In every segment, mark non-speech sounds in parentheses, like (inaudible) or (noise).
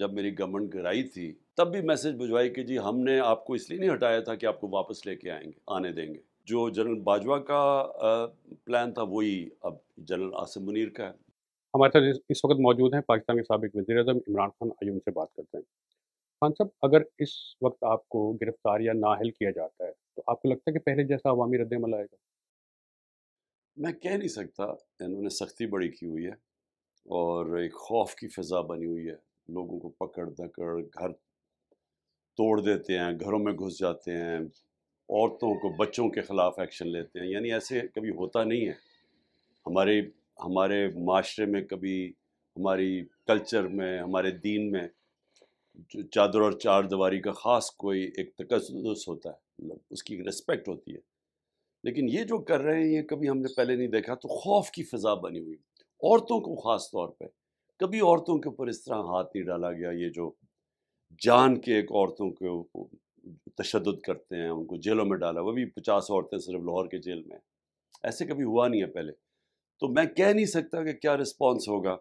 जब मेरी गवर्नमेंट गिराई थी तब भी मैसेज भिजवाई कि जी हमने आपको इसलिए नहीं हटाया था कि आपको वापस लेके आएंगे आने देंगे जो जनरल बाजवा का प्लान था वही अब जनरल आसिफ मुनीर का है हमारे साथ इस वक्त मौजूद हैं पाकिस्तान के सबक वजी अजम इमरान खान आइए उनसे बात करते हैं खान साहब अगर इस वक्त आपको गिरफ्तार या नाहल किया जाता है तो आपको लगता है कि पहले जैसा अवामी रद्दमल आएगा मैं कह नहीं सकता इन्होंने सख्ती बड़ी की हुई है और एक खौफ की फिजा बनी हुई है लोगों को पकड़ दकड़ घर तोड़ देते हैं घरों में घुस जाते हैं औरतों को बच्चों के ख़िलाफ़ एक्शन लेते हैं यानी ऐसे कभी होता नहीं है हमारे हमारे माशरे में कभी हमारी कल्चर में हमारे दीन में चादर और चार दीवारी का ख़ास कोई एक तकस होता है मतलब उसकी रिस्पेक्ट होती है लेकिन ये जो कर रहे हैं ये कभी हमने पहले नहीं देखा तो खौफ की फ़िज़ा बनी हुई औरतों को ख़ास तौर पर कभी औरतों के ऊपर इस तरह हाथ नहीं डाला गया ये जो जान के एक औरतों के तशद करते हैं उनको जेलों में डाला वो भी पचास औरतें सिर्फ लाहौर के जेल में ऐसे कभी हुआ नहीं है पहले तो मैं कह नहीं सकता कि क्या रिस्पॉन्स होगा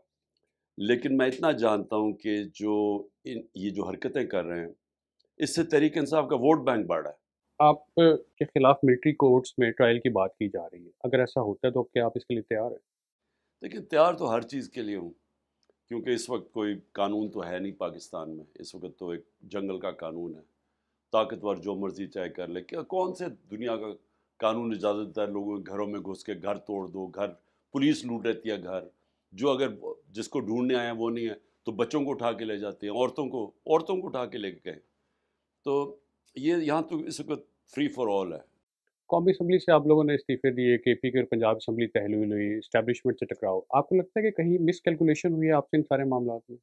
लेकिन मैं इतना जानता हूँ कि जो इन ये जो हरकतें कर रहे हैं इससे तहरीक इंसाफ का वोट बैंक बढ़ रहा है आप के खिलाफ मिलिट्री कोर्ट्स में ट्रायल की बात की जा रही है अगर ऐसा होता है तो क्या आप इसके लिए तैयार हैं देखिए तैयार तो हर चीज़ के लिए हूँ क्योंकि इस वक्त कोई कानून तो है नहीं पाकिस्तान में इस वक्त तो एक जंगल का कानून है ताकतवर जो मर्ज़ी चाहे कर ले क्या कौन से दुनिया का कानून इजाज़त देता है लोगों के घरों में घुस के घर तोड़ दो घर पुलिस लूट लेती है घर जो अगर जिसको ढूंढने आए हैं वो नहीं है तो बच्चों को उठा के ले जाते हैं औरतों को औरतों को उठा के ले गए तो ये यहाँ तो इस वक्त फ्री फॉर ऑल है कौमी असम्बली से आप लोगों ने इस्तीफे दिए के पी के और पंजाब असम्बली तहलील हुई इस्टेबलिशमेंट से टकराव आपको लगता है कि कहीं मिस कैलकुलेशन हुई है आपसे इन सारे मामला में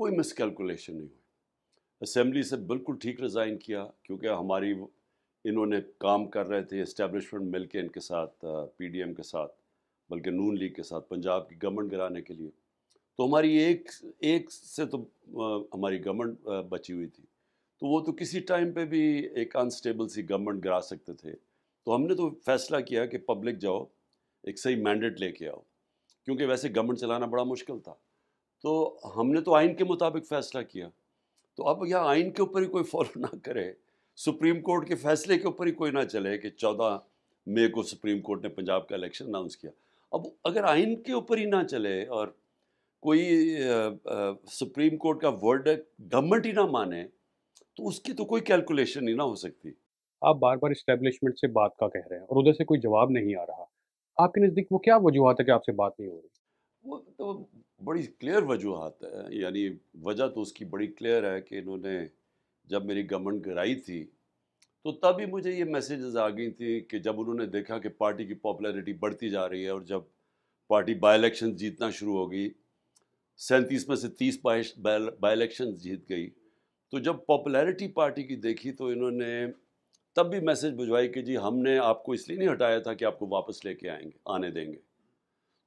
कोई मिस कैलकुलेशन नहीं हुई असम्बली से बिल्कुल ठीक रिज़ाइन किया क्योंकि हमारी इन्होंने काम कर रहे थे इस्टेबलिशमेंट मिल के इनके साथ पी डी एम के साथ बल्कि नून लीग के साथ पंजाब की गवर्नमेंट गिराने के लिए तो हमारी एक एक से तो हमारी गवर्नमेंट बची हुई थी तो वो तो किसी टाइम पे भी एक अनस्टेबल सी गवर्नमेंट गिरा सकते थे तो हमने तो फैसला किया कि पब्लिक जाओ एक सही मैंडेट लेके आओ क्योंकि वैसे गवर्नमेंट चलाना बड़ा मुश्किल था तो हमने तो आइन के मुताबिक फ़ैसला किया तो अब यह आइन के ऊपर ही कोई फॉलो ना करे सुप्रीम कोर्ट के फैसले के ऊपर ही कोई ना चले कि चौदह मई को सुप्रीम कोर्ट ने पंजाब का इलेक्शन अनाउंस किया अब अगर आइन के ऊपर ही ना चले और कोई आ, आ, सुप्रीम कोर्ट का वर्ड गवर्नमेंट ही ना माने तो उसकी तो कोई कैलकुलेशन ही ना हो सकती आप बार बार इस्टेब्लिशमेंट से बात का कह रहे हैं और उधर से कोई जवाब नहीं आ रहा आपके नज़दीक वो क्या वजूहत है कि आपसे बात नहीं हो रही वो तो बड़ी क्लियर वजूहत है यानी वजह तो उसकी बड़ी क्लियर है कि इन्होंने जब मेरी गवर्नमेंट गिराई थी तो तभी मुझे ये मैसेजेस आ गई थी कि जब उन्होंने देखा कि पार्टी की पॉपुलैरिटी बढ़ती जा रही है और जब पार्टी बाई इलेक्शन जीतना शुरू हो गई सैंतीस में से तीस बाई इलेक्शन जीत गई तो जब पॉपुलैरिटी पार्टी की देखी तो इन्होंने तब भी मैसेज भिजवाई कि जी हमने आपको इसलिए नहीं हटाया था कि आपको वापस लेके आएंगे आने देंगे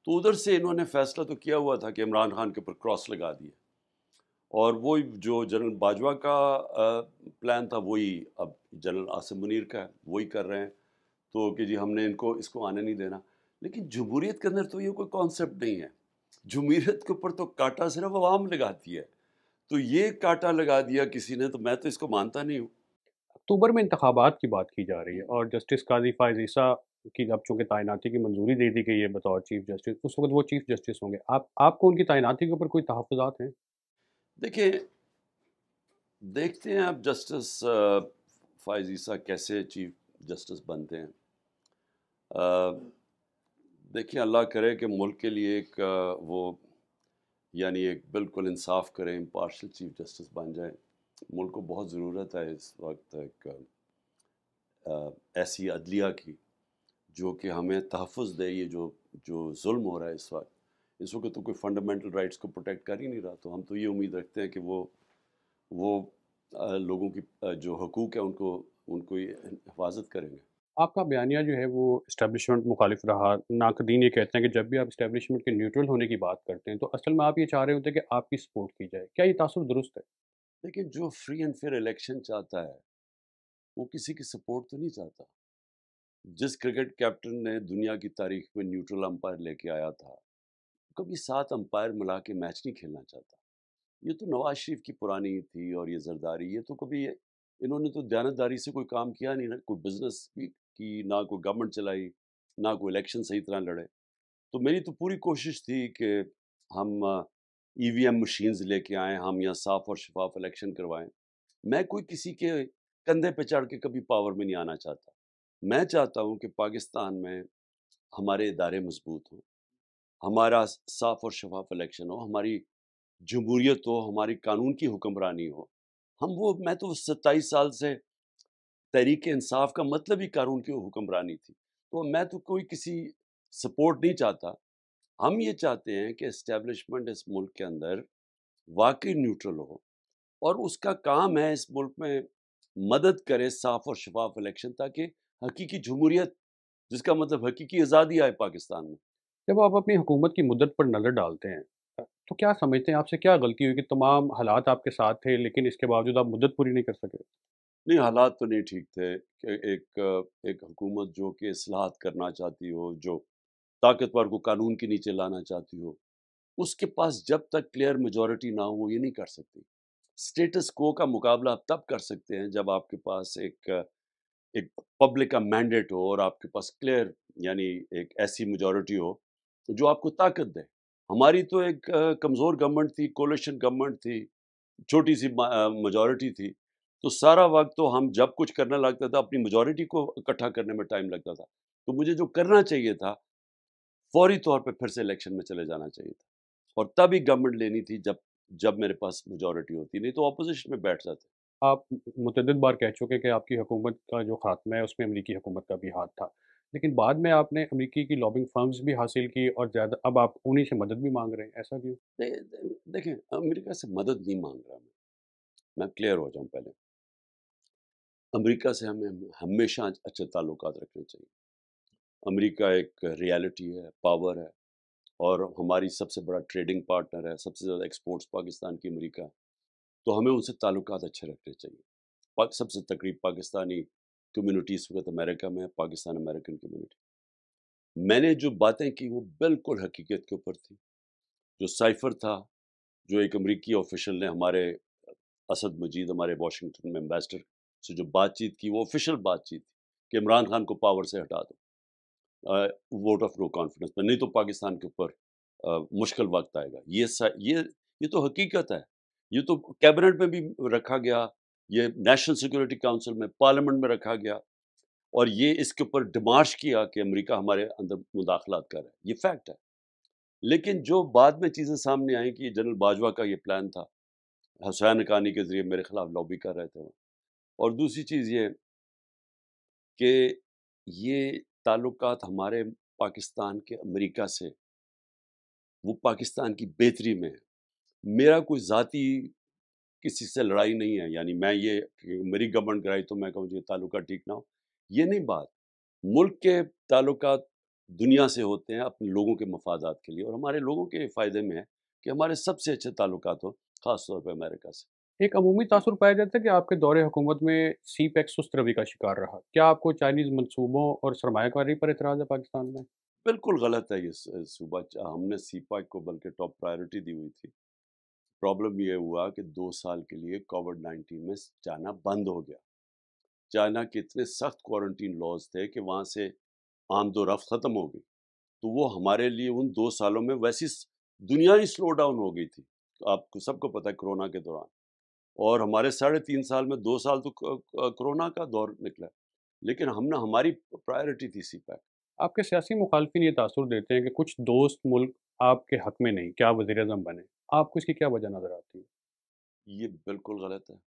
तो उधर से इन्होंने फैसला तो किया हुआ था कि इमरान खान के ऊपर क्रॉस लगा दिए और वो जो जनरल बाजवा का प्लान था वही अब जनरल आसिम मुनीर का है वही कर रहे हैं तो कि जी हमने इनको इसको आने नहीं देना लेकिन जमहूरीत के अंदर तो ये कोई कॉन्सेप्ट नहीं है जमहूरीत के ऊपर तो काटा सिर्फ आवाम लगाती है तो ये काटा लगा दिया किसी ने तो मैं तो इसको मानता नहीं हूँ अक्टूबर में इंतबात की बात की जा रही है और जस्टिस काजी फायज ईसा की अब चूँकि तैनाती की मंजूरी दे दी गई है बतौर चीफ जस्टिस उस वक्त वो चीफ जस्टिस होंगे आप आपको उनकी तैनाती के ऊपर कोई तहफात हैं देखिए देखते हैं आप जस्टिस फायज ईसा कैसे चीफ जस्टिस बनते हैं देखिए अल्लाह करे कि मुल्क के लिए एक वो यानी एक बिल्कुल इंसाफ करें पार्शल चीफ जस्टिस बन जाए मुल्क को बहुत ज़रूरत है इस वक्त एक ऐसी अदलिया की जो कि हमें तहफ़ दे ये जो जो जुल्म हो रहा है इस वक्त इस वक्त तो कोई फंडामेंटल राइट्स को प्रोटेक्ट कर ही नहीं रहा तो हम तो ये उम्मीद रखते हैं कि वो वो लोगों की जो हकूक़ है उनको उनको ये हिफाजत करेंगे आपका बयानिया जो है वो इस्टेबलिशमेंट मुखालिफ रहा नाकदीन ये कहते हैं कि जब भी आप इस्टेबलिशमेंट के न्यूट्रल होने की बात करते हैं तो असल में आप ये चाह रहे होते हैं कि आपकी सपोर्ट की जाए क्या ये तासर दुरुस्त है लेकिन जो फ्री एंड फेयर इलेक्शन चाहता है वो किसी की सपोर्ट तो नहीं चाहता जिस क्रिकेट कैप्टन ने दुनिया की तारीख में न्यूट्रल अंपायर लेके आया था कभी सात अंपायर मिला के मैच नहीं खेलना चाहता ये तो नवाज शरीफ की पुरानी थी और ये जरदारी ये तो कभी इन्होंने तो दयानतदारी से कोई काम किया नहीं ना कोई बिजनेस भी की ना कोई गवर्नमेंट चलाई ना कोई इलेक्शन सही तरह लड़े तो मेरी तो पूरी कोशिश थी कि हम ई वी एम मशीन्स लेके आएँ हम यहाँ साफ और शफाफ इलेक्शन करवाएँ मैं कोई किसी के कंधे पर चढ़ के कभी पावर में नहीं आना चाहता मैं चाहता हूँ कि पाकिस्तान में हमारे इदारे मजबूत हों हमारा साफ और शफाफ इलेक्शन हो हमारी जमहूरीत हो हमारी कानून की हुक्मरानी हो हम वो मैं तो सत्ताईस साल से तहरीक इंसाफ का मतलब ही कानून की हुक्मरानी थी तो मैं तो कोई किसी सपोर्ट नहीं चाहता हम ये चाहते हैं कि इस्टेब्लिशमेंट इस मुल्क के अंदर वाकई न्यूट्रल हो और उसका काम है इस मुल्क में मदद करे साफ और शफाफ इलेक्शन ताकि हकीकी जमहूरियत जिसका मतलब हकीकी आज़ादी आए पाकिस्तान में जब आप अपनी हुकूमत की मदद पर नज़र डालते हैं तो क्या समझते हैं आपसे क्या गलती हुई कि तमाम हालात आपके साथ थे लेकिन इसके बावजूद आप मदद पूरी नहीं कर सके नहीं हालात तो नहीं ठीक थे कि एक एक हुकूमत जो कि असलाहत करना चाहती हो जो ताकतवर को कानून के नीचे लाना चाहती हो उसके पास जब तक क्लियर मेजोरिटी ना हो वो ये नहीं कर सकती स्टेटस को का मुकाबला आप तब कर सकते हैं जब आपके पास एक एक पब्लिक का मैंडेट हो और आपके पास क्लियर यानी एक ऐसी मेजोरिटी हो जो आपको ताकत दे हमारी तो एक कमज़ोर गवर्नमेंट थी कोलेशन गवर्नमेंट थी छोटी सी मेजोरिटी थी तो सारा वक्त तो हम जब कुछ करना लगता था अपनी मेजोरिटी को इकट्ठा करने में टाइम लगता था तो मुझे जो करना चाहिए था फौरी तौर पर फिर से इलेक्शन में चले जाना चाहिए था और तभी गवर्नमेंट लेनी थी जब जब मेरे पास मेजोरिटी होती नहीं तो अपोजिशन में बैठ जाते आप मुतद बार कह चुके कि आपकी हुकूमत का जो खात्मा है उसमें अमरीकी हुकूमत का भी हाथ था लेकिन बाद में आपने अमरीकी की लॉबिंग फर्म्स भी हासिल की और ज़्यादा अब आप उन्हीं से मदद भी मांग रहे हैं ऐसा क्यों दे, दे, देखें अमरीका से मदद नहीं मांग रहा मैं मैं क्लियर हो जाऊँ पहले अमरीका से हमें हमेशा अच्छे ताल्लुक रखने चाहिए अमेरिका एक रियलिटी है पावर है और हमारी सबसे बड़ा ट्रेडिंग पार्टनर है सबसे ज़्यादा एक्सपोर्ट्स पाकिस्तान की अमेरिका है तो हमें उनसे ताल्लुक अच्छे रखने चाहिए पाक सबसे तकरीब पाकिस्तानी कम्युनिटी इस वक्त अमेरिका में है पाकिस्तान अमेरिकन कम्युनिटी मैंने जो बातें की वो बिल्कुल हकीकत के ऊपर थी जो साइफर था जो एक अमरीकी ऑफिशल ने हमारे असद मजीद हमारे वाशिंगटन में एम्बेसडर से जो बातचीत की वो ऑफिशियल बातचीत थी कि इमरान खान को पावर से हटा दो वोट ऑफ नो कॉन्फिडेंस में नहीं तो पाकिस्तान के ऊपर मुश्किल वक्त आएगा ये ये ये तो हकीकत है ये तो कैबिनेट में भी रखा गया ये नेशनल सिक्योरिटी काउंसिल में पार्लियामेंट में रखा गया और ये इसके ऊपर डिमार्श किया कि अमेरिका हमारे अंदर मुदाखलात कर रहा है ये फैक्ट है लेकिन जो बाद में चीज़ें सामने आई कि जनरल बाजवा का ये प्लान था हसैन कानी के ज़रिए मेरे ख़िलाफ़ लॉबी कर रहे थे और दूसरी चीज़ ये कि ये ताल्लुक हमारे पाकिस्तान के अमेरिका से वो पाकिस्तान की बेहतरी में है मेरा कोई ज़ाती किसी से लड़ाई नहीं है यानी मैं ये मेरी गवर्नमेंट कराई तो मैं कहूँ ये ताल्लुक ठीक ना हो ये नहीं बात मुल्क के ताल्लुक दुनिया से होते हैं अपने लोगों के मफादात के लिए और हमारे लोगों के फ़ायदे में है कि हमारे सबसे अच्छे ताल्लुक हो ख़ास तौर पर अमेरिका से एक अमूमी तासर पाया जाता है कि आपके दौरे हुकूमत में सी पैक e सुस्त रवि का शिकार रहा क्या आपको चाइनीज़ मनसूबों और सरमाकारी पर इतराज़ है पाकिस्तान में बिल्कुल गलत है ये सूबा हमने सी पैक e को बल्कि टॉप प्रायोरिटी दी हुई थी प्रॉब्लम ये हुआ कि दो साल के लिए कोविड नाइन्टीन में जाना बंद हो गया चाइना के इतने सख्त क्वारंटीन लॉज थे कि वहाँ से आमदो रफ्त ख़त्म हो गई तो वो हमारे लिए उन दो सालों में वैसी दुनिया ही स्लो डाउन हो गई थी आपको सबको पता है कोरोना के दौरान और हमारे साढ़े तीन साल में दो साल तो कोरोना का दौर निकला लेकिन हमने हमारी प्रायोरिटी थी सी पैक आपके सियासी मुखालफिन ये तासर देते हैं कि कुछ दोस्त मुल्क आपके हक में नहीं क्या वजीर अजम बने आपको इसकी क्या वजह नज़र आती है ये बिल्कुल गलत है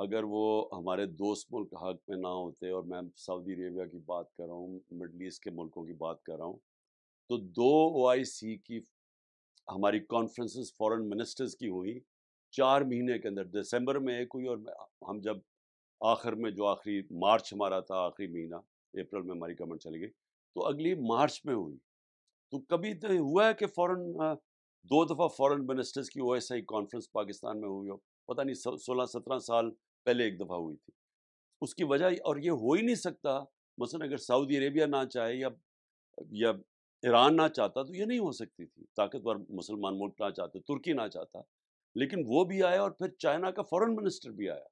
अगर वो हमारे दोस्त मुल्क हक में ना होते और मैं सऊदी अरेबिया की बात कर रहा हूँ मिडल ईस्ट के मुल्कों की बात कर रहा हूँ तो दो ओ की हमारी कॉन्फ्रेंसेस फॉरेन मिनिस्टर्स की हुई चार महीने के अंदर दिसंबर में एक हुई और हम जब आखिर में जो आखिरी मार्च हमारा था आखिरी महीना अप्रैल में हमारी गवर्नमेंट चली गई तो अगली मार्च में हुई तो कभी तो हुआ है कि फॉरेन दो दफ़ा फॉरेन मिनिस्टर्स की ओ कॉन्फ्रेंस पाकिस्तान में हुई हो पता नहीं सोलह सत्रह साल पहले एक दफ़ा हुई थी उसकी वजह और ये हो ही नहीं सकता मसलन अगर सऊदी अरेबिया ना चाहे या या ईरान ना चाहता तो ये नहीं हो सकती थी ताकतवर मुसलमान मुल्क ना चाहते तुर्की ना चाहता लेकिन वो भी आया और फिर चाइना का फॉरेन मिनिस्टर भी आया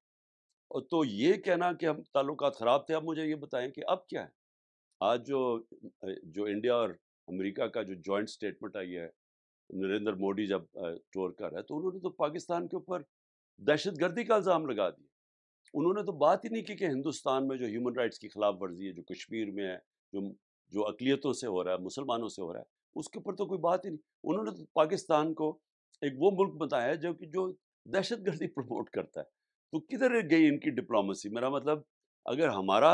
और तो ये कहना कि हम ताल्लुक ख़राब थे अब मुझे ये बताएं कि अब क्या है आज जो जो इंडिया और अमेरिका का जो जॉइंट स्टेटमेंट आई है नरेंद्र मोदी जब टोर कर रहा है तो उन्होंने तो पाकिस्तान के ऊपर दहशत गर्दी का इल्ज़ाम लगा दिया उन्होंने तो बात ही नहीं की कि हिंदुस्तान में जो ह्यूमन राइट्स की खिलाफ वर्जी है जो कश्मीर में है जो जो अकलीतों से हो रहा है मुसलमानों से हो रहा है उसके ऊपर तो कोई बात ही नहीं उन्होंने तो पाकिस्तान को एक वो मुल्क बताया जो कि जो दहशत गर्दी (laughs) प्रमोट करता है तो किधर गई इनकी डिप्लोमेसी मेरा मतलब अगर हमारा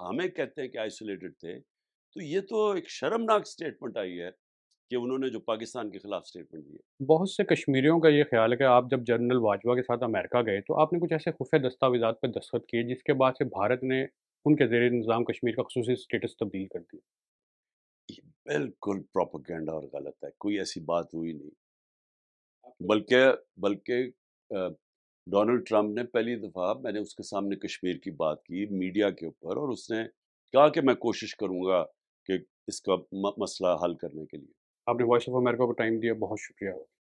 हमें कहते हैं कि आइसोलेटेड थे तो ये तो एक शर्मनाक स्टेटमेंट आई है कि उन्होंने जो पाकिस्तान के खिलाफ स्टेटमेंट दी बहुत से कश्मीरियों का ये ख्याल है कि आप जब जनरल वाजवा के साथ अमेरिका गए तो आपने कुछ ऐसे खुफिया दस्तावेजा पर दस्तखत किए जिसके बाद से भारत ने उनके जेर निज़ाम कश्मीर का खसूस स्टेटस तब्दील कर दिया बिल्कुल प्रोपोगेंडा और गलत है कोई ऐसी बात हुई नहीं बल्कि बल्कि डोनाल्ड ट्रंप ने पहली दफ़ा मैंने उसके सामने कश्मीर की बात की मीडिया के ऊपर और उसने कहा कि मैं कोशिश करूँगा कि इसका मसला हल करने के लिए आपने वॉइस ऑफ अमेरिका को टाइम दिया बहुत शुक्रिया